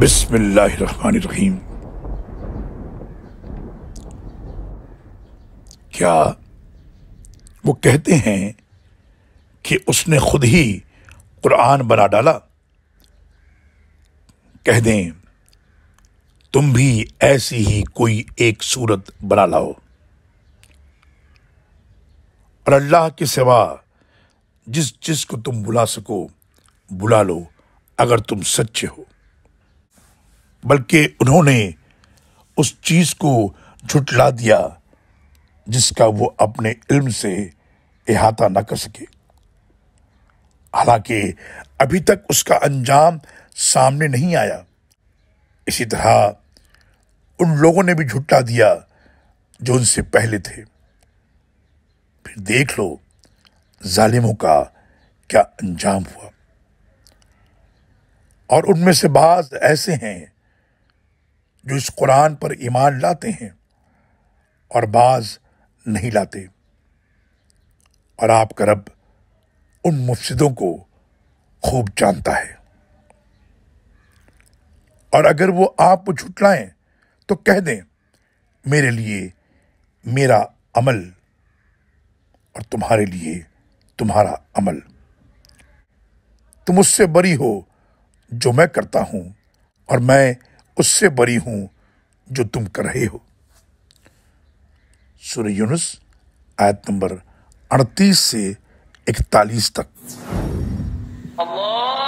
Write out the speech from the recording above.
बिस्मिल्लाहिर्रहमानिर्रहीम क्या वो कहते हैं कि उसने खुद ही कुरान बना डाला कह दें तुम भी ऐसी ही कोई एक सूरत बना लाओ और अल्लाह के सिवा जिस जिस को तुम बुला सको बुला लो अगर तुम सच्चे हो बल्कि उन्होंने उस चीज़ को झुटला दिया जिसका वो अपने इल्म से अहाता न कर सके हालांकि अभी तक उसका अंजाम सामने नहीं आया इसी तरह उन लोगों ने भी झुटला दिया जो उनसे पहले थे फिर देख लो जालिमों का क्या अंजाम हुआ और उनमें से बाज ऐसे हैं जो इस कुरान पर ईमान लाते हैं और बाज नहीं लाते और आपका रब उन मुफसदों को खूब जानता है और अगर वो आप झुटलाएं तो कह दें मेरे लिए मेरा अमल और तुम्हारे लिए तुम्हारा अमल तुम उससे बरी हो जो मैं करता हूं और मैं उससे बरी हूं जो तुम कर रहे हो सूर्य यूनुस आयत नंबर अड़तीस से इकतालीस तक अल्लाह